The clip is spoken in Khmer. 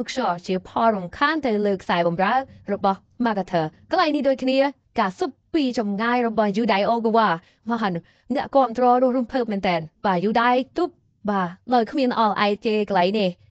Bookshot ជាផលរំខានទៅលើខ្សែបម្រើរបស់ marketer កន្លែងនេះដូចគ្នាការសុបពីចម្ងាយរបស់ Yudai Ogawa មកហ្នឹងអ្នកគ្រប់គ្រងរស់រំភើបមែនតើបាទ Yudai ទុបបាទឡើយគ្មាន all IT កន្លែងនេះ